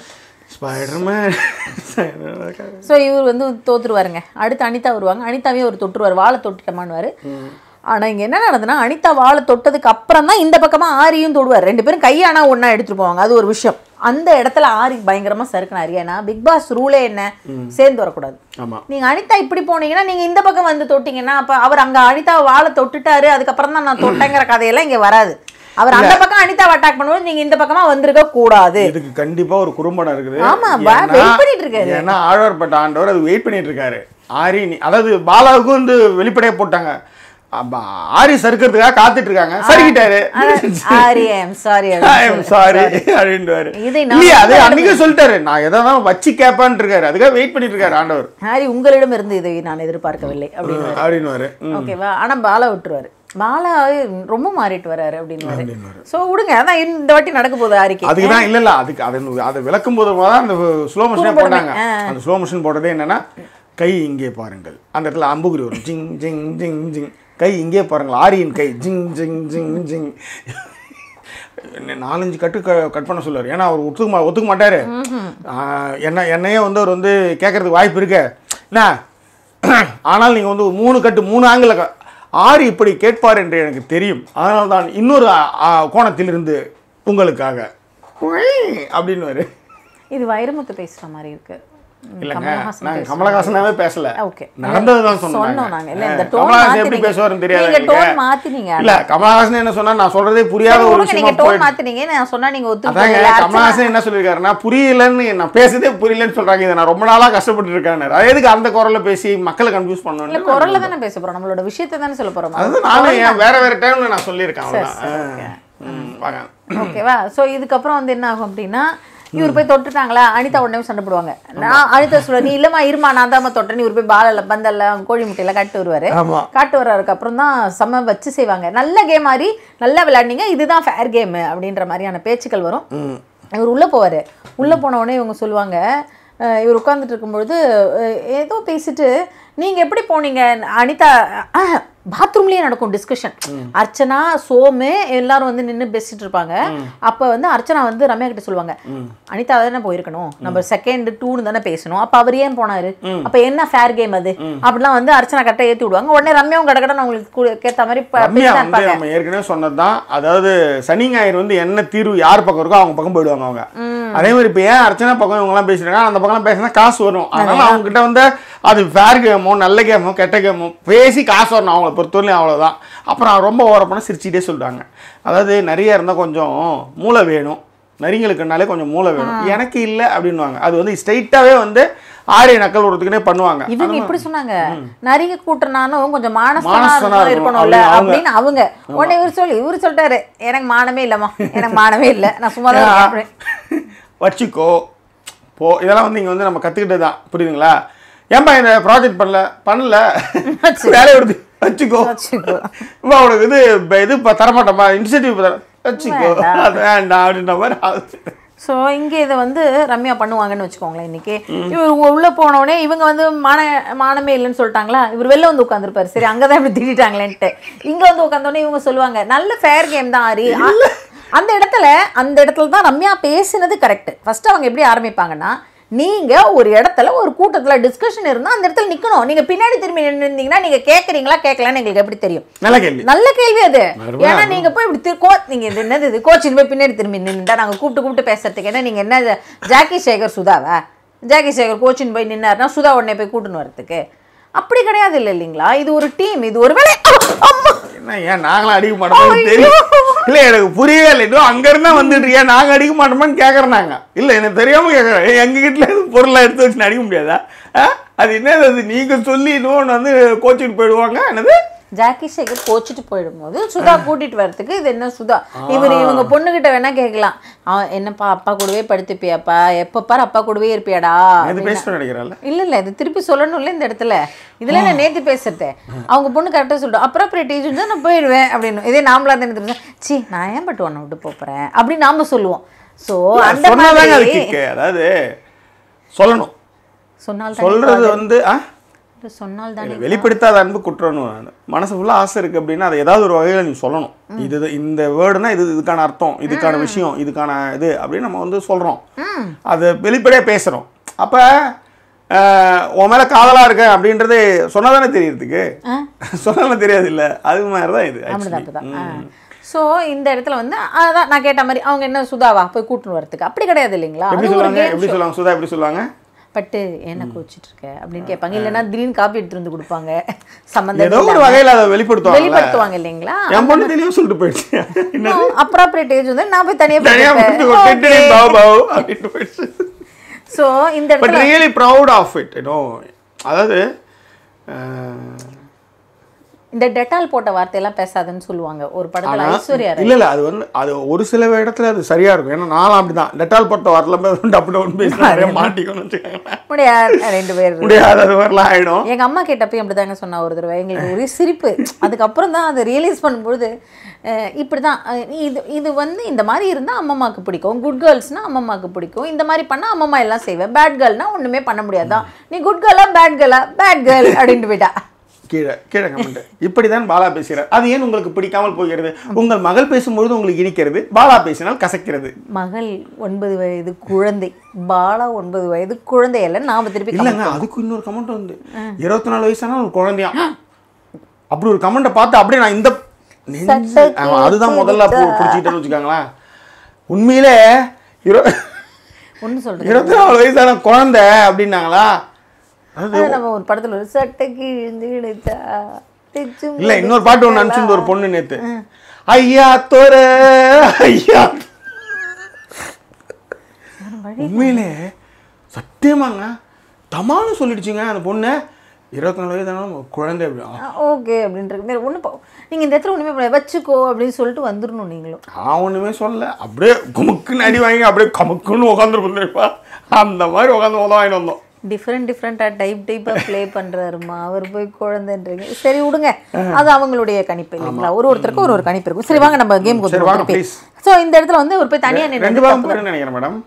ஸோ இவர் வந்து தோத்துருவாருங்க அடுத்து அனிதா வருவாங்க அனிதாவே ஒரு தொற்றுவார் வாழை தொட்டுட்டமானுவாரு ஆனால் இங்கே என்ன நடந்ததுன்னா அனிதா வாழை தொட்டதுக்கு அப்புறம் தான் இந்த பக்கமாக ஆரியும் தொடுவார் ரெண்டு பேரும் கையானா ஒன்றா எடுத்துட்டு போவாங்க அது ஒரு விஷயம் அந்த இடத்துல ஆரி பயங்கரமாக சறுக்கினார் ஏன்னா பிக் பாஸ் ரூலே என்ன சேர்ந்து வரக்கூடாது நீங்கள் அனிதா இப்படி போனீங்கன்னா நீங்கள் இந்த பக்கம் வந்து தொட்டிங்கன்னா அப்போ அவர் அங்கே அனிதா வாழை தொட்டுட்டாரு அதுக்கப்புறம் தான் நான் தொட்டேங்கிற கதையெல்லாம் இங்கே வராது அவர் அந்த பக்கம் அனிதா அட்டாக் பண்ணுவோம் நீங்க இந்த பக்கமா வந்திருக்க கூடாது இதுக்கு கண்டிப்பா ஒரு குறும்படம் இருக்குது ஆமா வெயிட் பண்ணிட்டு இருக்காரு ஏன்னா ஆழ்வார்பட்ட ஆண்டவர் அது வெயிட் பண்ணிட்டு இருக்காரு ஆரி அதாவது பாலாவுக்கும் வந்து வெளிப்படையா போட்டாங்க ஆரி சறுக்கிறதுக்காக காத்துட்டு இருக்காங்க சறுக்கிட்டாரு Aari I'm sorry I'm sorry அப்படின்றாரு இல்லையா அது அன்னைக்கு சொல்லிட்டாரு நான் எதை தான் வச்சு கேட்பான் இருக்காரு அதுக்காக வெயிட் பண்ணிட்டு இருக்காரு ஆண்டவர் ஹாரி உங்களிடம் இருந்து இதை நான் எதிர்பார்க்கவில்லை அப்படின்னு அப்படின்னு ஓகேவா ஆனா பாலா விட்டுருவாரு மாலா ரொம்ப மாறிட்டு வராரு அப்படின்னு சோ விடுங்க அதான் இந்த வாட்டி நடக்க போகுது ஆரிக்கு அதுக்கு தான் இல்லை அதுக்கு அது அதை விளக்கும் போது தான் அந்த ஸ்லோ மோஷனே போட்டாங்க அந்த ஸ்லோ மோஷன் போட்டதே என்னன்னா கை இங்கே பாருங்கள் அந்த இடத்துல அம்புக்குறி வரும் ஜிங் ஜிங் ஜிங் ஜிங் கை இங்கே பாருங்கள் ஆரியின் கை ஜிங் ஜிங் ஜிங் ஜிங் நாலஞ்சு கட்டு கட் பண்ண சொல்லுவார் ஏன்னா அவர் ஒத்துக்க மா ஒத்துக்க மாட்டார் என்ன என்னையே வந்து அவர் வந்து கேட்குறதுக்கு வாய்ப்பு இருக்கு என்ன ஆனால் நீங்கள் வந்து மூணு கட்டு மூணு ஆங்கில ஆறு இப்படி கேட்பார் என்று எனக்கு தெரியும் அதனால தான் இன்னொரு கோணத்திலிருந்து உங்களுக்காக அப்படின்னு இது வைரமுத்து பேசுகிற மாதிரி இருக்குது இல்லைங்க நாங்கள் கமலஹாசனாவே பேசல நடந்தது தான் சொன்னோம் நாங்கள் எப்படி பேசுவாருன்னு தெரியாது கமலஹாசன் என்ன சொன்னால் நான் சொல்கிறதே புரியாத ஒரு விஷயம் நான் சொன்னால் நீங்கள் ஒத்துக்கிறீங்க கமலஹாசன் என்ன சொல்லியிருக்காருன்னா புரியலன்னு நான் பேசுதே புரியலன்னு சொல்றாங்க இதை நான் ரொம்ப நாளா கஷ்டப்பட்டு இருக்கேன் எதுக்கு அந்த குரல்ல பேசி மக்களை கன்ஃபியூஸ் பண்ணணும் இல்லை குரலில் தானே பேச போகிறோம் நம்மளோட விஷயத்தை தானே சொல்ல போறோம் நானும் ஏன் வேற வேற டைம்ல நான் சொல்லியிருக்கேன் ஓகேவா ஸோ இதுக்கப்புறம் வந்து என்ன ஆகும் அப்படின்னா இவர் போய் தொட்டுட்டாங்களா அனிதா உடனே சண்டை போடுவாங்க நான் அனிதா சொல்ல நீ இல்லமா இருமா நான் தான் தொட்டேன் இவர் போய் பாலில் பந்தல்ல கோழி முட்டையில காட்டு வருவாரு காட்டு வர்றதுக்கு அப்புறம் தான் செம்ம வச்சு செய்வாங்க நல்ல கேம் மாதிரி நல்லா விளையாடினீங்க இதுதான் ஃபேர் கேம் அப்படின்ற மாதிரியான பேச்சுக்கள் வரும் இவர் போவாரு உள்ள போன உடனே இவங்க சொல்லுவாங்க இவர் உட்காந்துட்டு இருக்கும்பொழுது ஏதோ பேசிட்டு நீங்க எப்படி போனீங்க அனிதா பாத்ரூம்லயே நடக்கும் டிஸ்கஷன் அர்ச்சனா சோமு எல்லாரும் வந்து நின்று பேசிட்டு இருப்பாங்க அப்ப வந்து அர்ச்சனா வந்து ரம்யா கிட்ட சொல்லுவாங்க அனிதா தானே போயிருக்கணும் நம்ம செகண்ட் டூன்னு தானே பேசணும் அப்ப அவர் ஏன் போனாரு அப்ப என்ன ஃபேர் கேம் அது அப்படிலாம் வந்து அர்ச்சனா கரெக்டா ஏத்தி விடுவாங்க உடனே ரம்யாவும் கடக்கடன்னு அவங்களுக்கு கேட்ட மாதிரி நம்ம ஏற்கனவே சொன்னதுதான் அதாவது சனி ஞாயிறு வந்து என்ன தீர்வு யார் பக்கம் இருக்கோ அவங்க பக்கம் போயிடுவாங்க அவங்க அதே மாதிரி இப்ப ஏன் அர்ச்சனா பக்கம் இவங்க எல்லாம் பேசுறாங்க அந்த பக்கம்லாம் பேசினா காசு வரும் அதனால அவங்க கிட்ட வந்து அது ஃபேர் கேமோ நல்ல கேமோ கெட்ட கேமோ பேசி காசு வரணும் அவங்க அவளை பொறுத்தவரையும் அவ்வளோதான் அப்புறம் ரொம்ப ஓரப்போனால் சிரிச்சிட்டே சொல்கிறாங்க அதாவது நிறைய இருந்தால் கொஞ்சம் மூளை வேணும் நரிங்களுக்குனாலே கொஞ்சம் மூளை வேணும் எனக்கு இல்லை அப்படின்வாங்க அது வந்து ஸ்ட்ரைட்டாகவே வந்து ஆரிய நக்கல் விடுறதுக்குனே பண்ணுவாங்க இவங்க இப்படி சொன்னாங்க நரிங்க கூட்டுனாலும் கொஞ்சம் மானசனா இருக்கணும்ல அப்படின்னு அவங்க உடனே இவர் சொல்லி இவர் சொல்லிட்டாரு எனக்கு மானமே இல்லைம்மா எனக்கு மானமே இல்லை நான் சும்மா தான் வச்சுக்கோ போ இதெல்லாம் வந்து இங்கே வந்து நம்ம கற்றுக்கிட்டது தான் புரியுதுங்களா ஏன்பா இந்த ப்ராஜெக்ட் பண்ணல பண்ணல வேலையை விடுது வச்சுக்கோ இப்போ உனக்கு இது இது இப்போ தரமாட்டோமா இன்சென்டிவ் தர வச்சுக்கோ வேண்டாம் அப்படின்ற மாதிரி ஆகுது ஸோ இங்கே இதை வந்து ரம்யா பண்ணுவாங்கன்னு வச்சுக்கோங்களேன் இன்னைக்கு இவர் உள்ளே போனோடனே இவங்க வந்து மான மானமே இல்லைன்னு சொல்லிட்டாங்களா இவர் வெளில வந்து உட்காந்துருப்பாரு சரி அங்கே தான் இப்படி திட்டாங்களேன்ட்டு இங்கே வந்து உட்காந்தோடனே இவங்க சொல்லுவாங்க நல்ல ஃபேர் கேம் தான் ஆரி அந்த இடத்துல அந்த இடத்துல தான் ரம்யா பேசினது கரெக்ட் ஃபஸ்ட்டு அவங்க எப்படி ஆரம்பிப்பாங்கன்னா நீங்கள் ஒரு இடத்துல ஒரு கூட்டத்தில் டிஸ்கஷன் இருந்தால் அந்த இடத்துல நிற்கணும் நீங்கள் பின்னாடி திரும்பி நின்றுருந்தீங்கன்னா நீங்கள் கேட்குறீங்களா கேட்கலான்னு எங்களுக்கு எப்படி தெரியும் நல்ல கேள்வி நல்ல கேள்வி அது ஏன்னா நீங்கள் போய் இப்படி கோ நீங்கள் இது என்னது இது கோச்சின் போய் பின்னாடி திரும்பி நின்றுட்டா நாங்கள் கூப்பிட்டு கூப்பிட்டு பேசுறதுக்கு ஏன்னா நீங்கள் என்ன ஜாக்கி சேகர் சுதாவா ஜாக்கி சேகர் கோச்சின் போய் நின்னார்னா சுதா உடனே போய் கூட்டுன்னு வரத்துக்கு அப்படி கிடையாது இல்லை இல்லைங்களா இது ஒரு டீம் இது ஒரு வேலை என்ன ஏன் நாங்களும் அடிக்க மாட்டோம் தெரியும் இல்லை எனக்கு புரியவே இல்லை இன்னும் அங்கேருந்தா வந்துட்டு ஏன் நாங்கள் அடிக்க மாட்டோமான்னு கேட்குறோம் நாங்கள் இல்லை எனக்கு தெரியாமல் கேட்குறோம் எங்கள் கிட்டே எதுவும் பொருளாக எடுத்து வச்சு அடிக்க முடியாதா அது என்னது அது நீங்கள் சொல்லி இன்னொன்று வந்து கோச்சிட்டு போயிடுவாங்க என்னது ஜாக்கி சேகர் கோச்சிட்டு போயிடும்போது சுதா கூட்டிட்டு வர்றதுக்கு இது என்ன சுதா இவர் இவங்க பொண்ணுகிட்ட வேணா கேட்கலாம் என்னப்பா அப்பா கூடவே படுத்துப்பியாப்பா எப்ப பாரு அப்பா கூடவே இருப்பியாடா இல்ல இல்ல இது திருப்பி சொல்லணும்ல இந்த இடத்துல இதுல நான் நேத்து பேசுறது அவங்க பொண்ணு கரெக்டா சொல்லிட்டு அப்புறம் அப்புறம் டீச்சர் நான் போயிடுவேன் அப்படின்னு இதே நாமளா தான் எனக்கு சி நான் ஏன் பட்டு உன்னை விட்டு போறேன் அப்படின்னு நாம சொல்லுவோம் ஸோ அந்த மாதிரி அதாவது சொல்லணும் சொன்னால் சொல்றது வந்து ஆ சொன்னால் தானே வெளிப்படுத்தாத அன்பு குற்றணும் மனசு ஃபுல்லாக ஆசை இருக்குது அப்படின்னா அதை ஏதாவது ஒரு வகையில் நீ சொல்லணும் இது இந்த வேர்டுனா இது இதுக்கான அர்த்தம் இதுக்கான விஷயம் இதுக்கான இது அப்படின்னு நம்ம வந்து சொல்கிறோம் அது வெளிப்படையாக பேசுகிறோம் அப்போ உன் மேலே காதலாக இருக்கேன் அப்படின்றது சொன்னதானே தெரியறதுக்கு சொன்னாலே தெரியாது இல்லை அது மாதிரி தான் இது ஸோ இந்த இடத்துல வந்து அதான் நான் கேட்ட மாதிரி அவங்க என்ன சுதாவா போய் கூட்டுன்னு வரதுக்கு அப்படி கிடையாது இல்லைங்களா சொல்லுவாங்க எப்படி சொல்லுவாங்க சுதா எப்படி சொல்லுவாங்க பட்டு என்ன கோச்சிட்டு இருக்க அப்படின்னு கேட்பாங்க இல்லைன்னா திடீர்னு காப்பி எடுத்து வந்து கொடுப்பாங்க சம்மந்தம் ஏதோ ஒரு வகையில் அதை வெளிப்படுத்துவாங்க வெளிப்படுத்துவாங்க இல்லைங்களா என் பொண்ணு தெரியும் சொல்லிட்டு போயிடுச்சு அப்ராப்ரேட் ஏஜ் வந்து நான் போய் தனியாக தனியாக போயிடுச்சு ஸோ இந்த but really proud of it you know அதாவது இந்த டெட்டால் போட்ட வார்த்தையெல்லாம் பேசாதுன்னு சொல்லுவாங்க ஒரு படத்தில் ஐஸ்வர்யா இல்லை இல்லை அது வந்து அது ஒரு சில இடத்துல அது சரியாக இருக்கும் ஏன்னா நானும் அப்படி தான் டெட்டால் போட்ட வார்த்தை டப்பு டவுன் பேசி நிறைய மாட்டிக்கணும் முடியாது ரெண்டு பேர் முடியாது அது வரலாம் ஆகிடும் எங்கள் அம்மா கேட்டப்பையும் அப்படி தாங்க சொன்னா ஒரு தடவை எங்களுக்கு ஒரே சிரிப்பு அதுக்கப்புறம் தான் அதை ரியலைஸ் பண்ணும்பொழுது இப்படி தான் இது இது வந்து இந்த மாதிரி இருந்தால் அம்மாவுக்கு பிடிக்கும் குட் கேர்ள்ஸ்னால் அம்மாவுக்கு பிடிக்கும் இந்த மாதிரி பண்ணால் அம்மா எல்லாம் செய்வேன் பேட் கேர்ள்னால் ஒன்றுமே பண்ண முடியாதான் நீ குட் கேர்லா பேட் கேர்ளா பேட் கேர்ள் அப்படின்ட்டு போயிட்டா கீழே கீழே கமெண்ட் இப்படி தான் பாலா பேசுகிறார் அது ஏன் உங்களுக்கு பிடிக்காமல் போகிறது உங்கள் மகள் பேசும்பொழுது உங்களுக்கு இனிக்கிறது பாலா பேசினால் கசக்கிறது மகள் ஒன்பது வயது குழந்தை பாலா ஒன்பது வயது குழந்தை இல்லை நாம் திருப்பி இல்லைங்க அதுக்கு இன்னொரு கமெண்ட் வந்து இருபத்தி நாலு வயசான ஒரு குழந்தையா அப்படி ஒரு கமெண்ட்டை பார்த்து அப்படியே நான் இந்த அதுதான் முதல்ல பிடிச்சிக்கிட்டேன்னு வச்சுக்காங்களேன் உண்மையிலே இருபத்தி நாலு வயசான குழந்தை அப்படின்னாங்களா அது நம்ம ஒரு படத்தில் ஒரு சட்டைக்கு விழுந்து கிடைச்சா இல்ல இன்னொரு பாட்டு ஒன்று அனுப்பிச்சு ஒரு பொண்ணு நேத்து ஐயா தோற ஐயா உண்மையிலே சத்தியமாங்க தமான்னு சொல்லிடுச்சுங்க அந்த பொண்ணு இருபத்தி நாலு வயது குழந்தை ஓகே அப்படின்றது மாரி ஒன்றும் நீங்கள் இந்த இடத்துல ஒன்றுமே வச்சுக்கோ அப்படின்னு சொல்லிட்டு வந்துடணும் நீங்களும் நான் ஒன்றுமே சொல்ல அப்படியே குமுக்குன்னு அடி வாங்கி அப்படியே கமுக்குன்னு உட்காந்துருப்பா அந்த மாதிரி உட்காந்து உதவாயின்னு வந்தோம் டிஃப்ரெண்ட் டிஃப்ரெண்ட்டாக டைப் டைப்பாக ப்ளே பண்ணுறாருமா அவர் போய் குழந்தைன்றீங்க சரி விடுங்க அது அவங்களுடைய கணிப்பு இல்லைங்களா ஒரு ஒருத்தருக்கும் ஒரு ஒரு கணிப்பு இருக்கும் சரி வாங்க நம்ம கேம் கொடுத்துருவோம் ஸோ இந்த இடத்துல வந்து ஒரு போய் தனியாக நின்று நினைக்கிறேன் மேடம்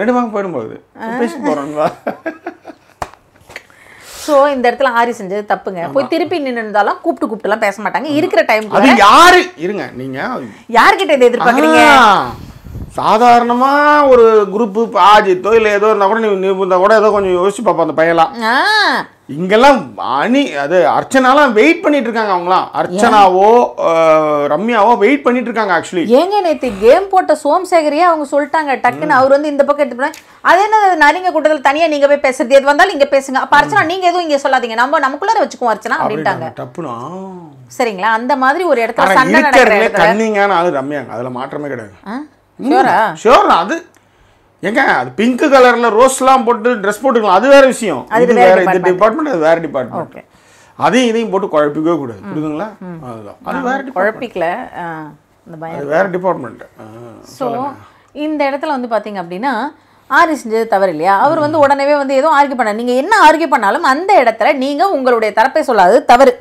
ரெண்டு வாங்க போயிடும்போது ஸோ இந்த இடத்துல ஆரி செஞ்சது தப்புங்க போய் திருப்பி இருந்தாலும் கூப்பிட்டு கூப்பிட்டுலாம் பேச மாட்டாங்க இருக்கிற டைம் யாரு இருங்க நீங்க யார்கிட்ட இதை எதிர்பார்க்குறீங்க சாதாரணமா ஒரு குரூப்பு ஆஜித்தோ இல்ல ஏதோ இருந்தா கூட நீ இருந்தா கூட ஏதோ கொஞ்சம் யோசிச்சு பார்ப்போம் அந்த பையலாம் இங்கெல்லாம் அணி அது அர்ச்சனாலாம் வெயிட் பண்ணிட்டு இருக்காங்க அவங்களாம் அர்ச்சனாவோ ரம்யாவோ வெயிட் பண்ணிட்டு இருக்காங்க ஆக்சுவலி ஏங்க நேத்து கேம் போட்ட சோம்சேகரியே அவங்க சொல்லிட்டாங்க டக்குன்னு அவர் வந்து இந்த பக்கம் எடுத்து அது என்ன நரிங்க கூட்டத்தில் தனியா நீங்க போய் பேசுறது எது வந்தாலும் இங்க பேசுங்க அப்ப அர்ச்சனா நீங்க எதுவும் இங்க சொல்லாதீங்க நம்ம நமக்குள்ளார வச்சுக்குவோம் அர்ச்சனா அப்படின்ட்டாங்க தப்புனா சரிங்களா அந்த மாதிரி ஒரு இடத்துல சண்டை கண்ணிங்கான அது ரம்யாங்க அதுல மாற்றமே கிடையாது ஷியோரா அது ஏங்க அது பிங்க் கலர்ல ரோஸ்லாம் போட்டு ட்ரெஸ் போட்டுக்கலாம் அது வேற விஷயம் இது வேற இது டிபார்ட்மெண்ட் அது வேற டிபார்ட்மெண்ட் அதையும் இதையும் போட்டு குழப்பிக்கவே கூடாது புரியுதுங்களா அதுதான் அது வேற குழப்பிக்கல அது வேற டிபார்ட்மெண்ட் ஸோ இந்த இடத்துல வந்து பார்த்தீங்க அப்படின்னா ஆரி செஞ்சது தவறு இல்லையா அவர் வந்து உடனே வந்து எதுவும் ஆர்கியூ பண்ண நீங்கள் என்ன ஆர்கியூ பண்ணாலும் அந்த இடத்துல நீங்கள் உங்களுடைய தரப்பை சொல்லாதது தவறு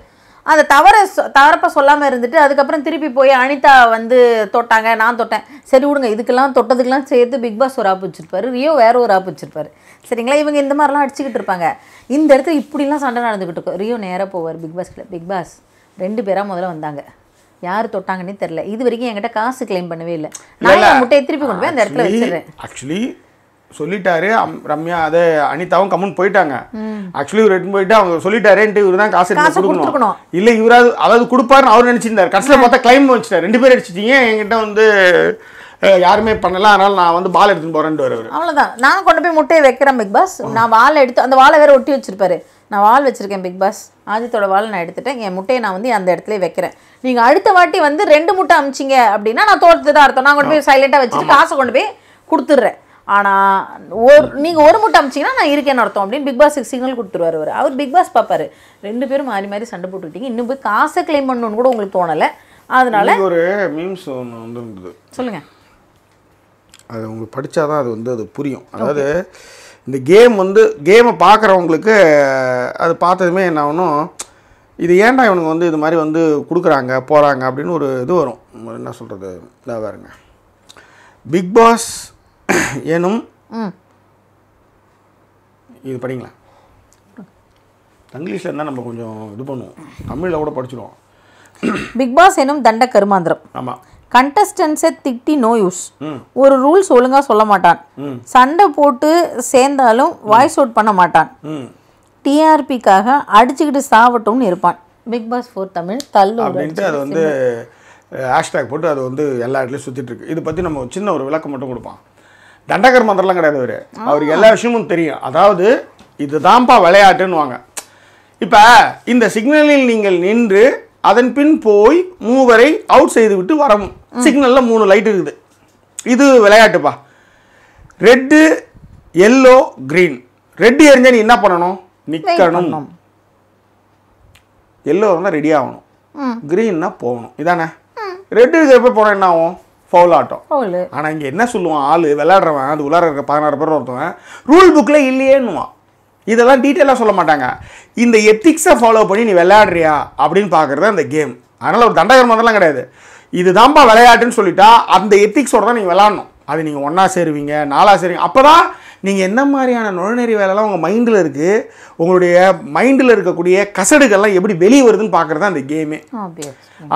அந்த தவற தவறப்ப சொல்லாமல் இருந்துட்டு அதுக்கப்புறம் திருப்பி போய் அனிதா வந்து தொட்டாங்க நான் தொட்டேன் சரி விடுங்க இதுக்கெல்லாம் தொட்டதுக்கெல்லாம் சேர்த்து பிக் பாஸ் ஒரு ஆப் வச்சுருப்பாரு ரியோ வேற ஒரு ஆப் வச்சுருப்பாரு சரிங்களா இவங்க இந்த மாதிரிலாம் அடிச்சுக்கிட்டு இருப்பாங்க இந்த இடத்துல இப்படிலாம் சண்டை நடந்துக்கிட்டு இருக்கும் ரியோ நேராக போவார் பிக் பாஸ்கில் பிக் பாஸ் ரெண்டு பேராக முதல்ல வந்தாங்க யார் தொட்டாங்கன்னே தெரில இது வரைக்கும் என்கிட்ட காசு கிளைம் பண்ணவே இல்லை நான் முட்டையை திருப்பி கொண்டு போய் அந்த இடத்துல வச்சிடுறேன் ஆக்சுவலி சொல்லிட்டாரு ரம்யா அதே அனிதாவும் கம்முன்னு போயிட்டாங்க ஆக்சுவலி இவர் எடுத்து போயிட்டு அவங்க சொல்லிட்டாரேன்ட்டு இவர் தான் காசு எடுத்து கொடுக்கணும் இல்லை இவராது அதாவது கொடுப்பாருன்னு அவர் நினைச்சிருந்தார் கடைசியில் பார்த்தா கிளைம் வச்சுட்டார் ரெண்டு பேர் அடிச்சிட்டீங்க என்கிட்ட வந்து யாருமே பண்ணல அதனால நான் வந்து பால் எடுத்துட்டு போறேன் வருவார் அவ்வளோதான் நான் கொண்டு போய் முட்டையை வைக்கிறேன் பிக் பாஸ் நான் வாழை எடுத்து அந்த வாழை வேற ஒட்டி வச்சிருப்பாரு நான் வால் வச்சுருக்கேன் பிக் பாஸ் ஆதித்தோட வால் நான் எடுத்துட்டேன் என் முட்டையை நான் வந்து அந்த இடத்துல வைக்கிறேன் நீங்கள் அடுத்த வாட்டி வந்து ரெண்டு முட்டை அமிச்சிங்க அப்படின்னா நான் தோர்த்து தான் அர்த்தம் நான் கொண்டு போய் சைலண்டா வச்சுட்டு காசை கொண்டு போய் கொடுத்துட்றேன் ஆனால் ஒரு நீங்கள் ஒரு முட்டை அமிச்சிங்கன்னா நான் இருக்கேன்னு அர்த்தம் அப்படின்னு பிக் பாஸுக்கு சிக்னல் கொடுத்துருவார் அவர் பிக் பாஸ் பார்ப்பார் ரெண்டு பேரும் மாறி மாறி சண்டை போட்டுக்கிட்டீங்க இன்னும் போய் காசை கிளைம் பண்ணணும்னு கூட உங்களுக்கு தோணலை அதனால ஒரு மீம்ஸ் ஒன்று வந்துருந்தது சொல்லுங்கள் அது உங்களுக்கு படித்தா தான் அது வந்து அது புரியும் அதாவது இந்த கேம் வந்து கேமை பார்க்குறவங்களுக்கு அது பார்த்ததுமே என்ன ஆகணும் இது ஏன்டா இவனுக்கு வந்து இது மாதிரி வந்து கொடுக்குறாங்க போகிறாங்க அப்படின்னு ஒரு இது வரும் என்ன சொல்கிறது இதாக பாருங்க பிக் பாஸ் எனும் இது படிங்களா தங்கிலீஷில் இருந்தால் நம்ம கொஞ்சம் இது பண்ணுவோம் தமிழில் கூட படிச்சிடுவோம் பிக் பாஸ் எனும் தண்ட கருமாந்திரம் ஆமாம் கண்டஸ்டன்ஸை திட்டி நோ யூஸ் ஒரு ரூல்ஸ் ஒழுங்காக சொல்ல மாட்டான் சண்டை போட்டு சேர்ந்தாலும் வாய்ஸ் அவுட் பண்ண மாட்டான் டிஆர்பிக்காக அடிச்சுக்கிட்டு சாவட்டும்னு இருப்பான் பிக் பாஸ் ஃபோர் தமிழ் தள்ளு அப்படின்ட்டு அது வந்து ஹேஷ்டேக் போட்டு அது வந்து எல்லா இடத்துலையும் சுற்றிட்டு இருக்கு இதை பற்றி நம்ம சின்ன ஒரு விளக்கம் மட்டும் கொடுப்பான் தண்டகர் மந்திரலாம் கிடையாது அவர் அவருக்கு எல்லா விஷயமும் தெரியும் அதாவது இதுதான்ப்பா விளையாட்டுன்னுவாங்க இப்போ இந்த சிக்னலில் நீங்கள் நின்று அதன் பின் போய் மூவரை அவுட் செய்து விட்டு வரவும் சிக்னலில் மூணு லைட் இருக்குது இது விளையாட்டுப்பா ரெட்டு எல்லோ க்ரீன் ரெட்டு எரிஞ்சா நீ என்ன பண்ணணும் நிற்கணும் எல்லோ இருந்தால் ரெடி ஆகணும் க்ரீன்னா போகணும் இதானே ரெட்டு இருக்கிறப்ப போனால் என்ன ஆகும் ஃபவுல் ஆட்டம் ஆனால் இங்கே என்ன சொல்லுவான் ஆள் விளையாடுறவன் அது உள்ளார இருக்க பதினாறு பேர் ஒருத்தவன் ரூல் புக்கில் இல்லையேன்னுவான் இதெல்லாம் டீட்டெயிலாக சொல்ல மாட்டாங்க இந்த எத்திக்ஸை ஃபாலோ பண்ணி நீ விளையாடுறியா அப்படின்னு பார்க்குறது அந்த கேம் அதனால் ஒரு தண்டகரமாதிரிலாம் கிடையாது இதுதான்ப்பா விளையாட்டுன்னு சொல்லிட்டா அந்த எத்திக்ஸோடு தான் நீங்கள் விளாட்ணும் அது நீங்கள் ஒன்றா சேருவீங்க நாலாக சேருவீங்க அப்போ தான் நீங்கள் என்ன மாதிரியான நுழைநெறி வேலைலாம் உங்கள் மைண்டில் இருக்குது உங்களுடைய மைண்டில் இருக்கக்கூடிய கசடுகள்லாம் எப்படி வெளியே வருதுன்னு பார்க்குறது தான் இந்த கேமே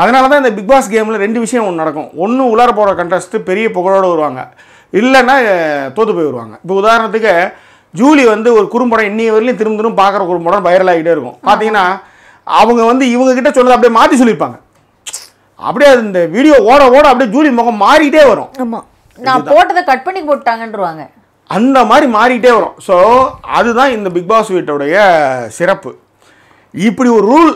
அதனால தான் இந்த பிக் பாஸ் கேமில் ரெண்டு விஷயம் ஒன்று நடக்கும் ஒன்று உள்ளார போகிற கண்டஸ்ட்டு பெரிய புகழோடு வருவாங்க இல்லைன்னா தோத்து போய் வருவாங்க இப்போ உதாரணத்துக்கு ஜூலி வந்து ஒரு குறும்படம் இன்னைய வரையிலும் திரும்ப திரும்ப பார்க்குற குறும்படம் வைரல் ஆகிட்டே இருக்கும் பார்த்தீங்கன்னா அவங்க வந்து இவங்க கிட்ட சொன்னதை அப்படியே மாற்றி சொல்லியிருப்பாங்க அப்படியே இந்த வீடியோ ஓட ஓட அப்படியே ஜூலி முகம் மாறிக்கிட்டே வரும் ஆமாம் நான் போட்டதை கட் பண்ணி போட்டாங்கன்றுவாங்க அந்த மாதிரி மாறிக்கிட்டே வரும் ஸோ அதுதான் இந்த பிக் பாஸ் வீட்டுடைய சிறப்பு இப்படி ஒரு ரூல்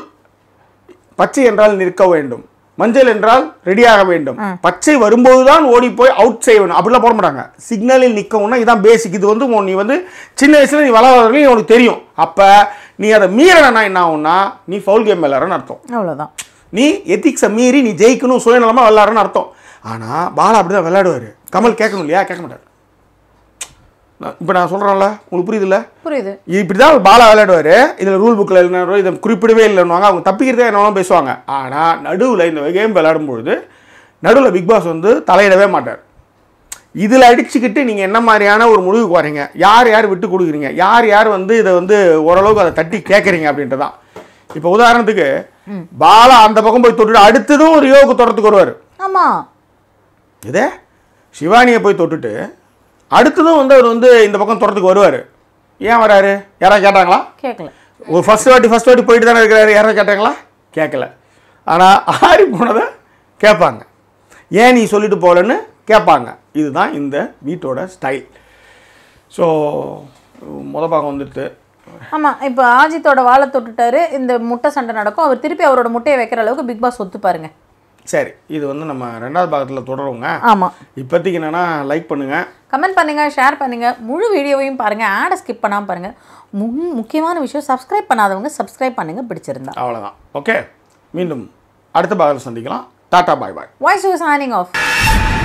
பச்சை என்றால் நிற்க வேண்டும் மஞ்சள் என்றால் ரெடியாக வேண்டும் பச்சை வரும்போது தான் ஓடி போய் அவுட் செய்யணும் அப்படிலாம் போட மாட்டாங்க சிக்னலில் நிற்கணும்னா இதுதான் பேசிக் இது வந்து நீ வந்து சின்ன வயசுல நீ வளர்வதற்கு உனக்கு தெரியும் அப்போ நீ அதை மீறனா என்ன ஆகும்னா நீ ஃபவுல் கேம் விளாட்றன்னு அர்த்தம் அவ்வளோதான் நீ எத்திக்ஸை மீறி நீ ஜெயிக்கணும் சுயநலமாக விளாட்றன்னு அர்த்தம் ஆனால் பாலா அப்படி தான் விளாடுவார் கமல் கேட்கணும் இல்லையா கேட்க மாட்டார் இப்போ நான் சொல்கிறேன்ல உங்களுக்கு புரியுதுல்ல புரியுது இப்படி தான் பாலா விளையாடுவார் இதில் ரூல் புக்கில் என்ன இதை குறிப்பிடவே இல்லைன்னுவாங்க அவங்க தப்பிக்கிறதே என்ன பேசுவாங்க ஆனால் நடுவில் இந்த கேம் பொழுது நடுவில் பிக் பாஸ் வந்து தலையிடவே மாட்டார் இதில் அடிச்சுக்கிட்டு நீங்கள் என்ன மாதிரியான ஒரு முடிவுக்கு வரீங்க யார் யார் விட்டு கொடுக்குறீங்க யார் யார் வந்து இதை வந்து ஓரளவுக்கு அதை தட்டி கேட்குறீங்க அப்படின்றதான் இப்போ உதாரணத்துக்கு பாலா அந்த பக்கம் போய் தொட்டு அடுத்ததும் ரியோவுக்கு தொடர்த்துக்கு வருவார் ஆமாம் இதே சிவானியை போய் தொட்டுட்டு அடுத்ததும் வந்து அவர் வந்து இந்த பக்கம் தோட்டத்துக்கு வருவார் ஏன் வராரு யாராவது கேட்டாங்களா கேட்கல ஒரு ஃபஸ்ட் வாட்டி ஃபஸ்ட் வாட்டி போயிட்டு தானே இருக்கிறாரு யாராவது கேட்டாங்களா கேட்கல ஆனால் ஆறி போனதை கேட்பாங்க ஏன் நீ சொல்லிட்டு போகலன்னு கேட்பாங்க இதுதான் இந்த வீட்டோட ஸ்டைல் ஸோ முத பாகம் வந்துட்டு ஆமாம் இப்போ ஆஜித்தோட வாழை தொட்டுட்டாரு இந்த முட்டை சண்டை நடக்கும் அவர் திருப்பி அவரோட முட்டையை வைக்கிற அளவுக்கு பிக் பாஸ் ஒத்து பாருங்க சரி இது வந்து நம்ம ரெண்டாவது பாகத்தில் தொடருவோங்க ஆமாம் இப்போதைக்கு என்னென்னா லைக் பண்ணுங்கள் கமெண்ட் பண்ணுங்கள் ஷேர் பண்ணுங்கள் முழு வீடியோவையும் பாருங்கள் ஆடை ஸ்கிப் பண்ணாமல் பாருங்கள் முக்கியமான விஷயம் சப்ஸ்கிரைப் பண்ணாதவங்க சப்ஸ்கிரைப் பண்ணுங்கள் பிடிச்சிருந்தா அவ்வளோதான் ஓகே மீண்டும் அடுத்த பாகத்தில் சந்திக்கலாம் டாட்டா bye bye voice signing of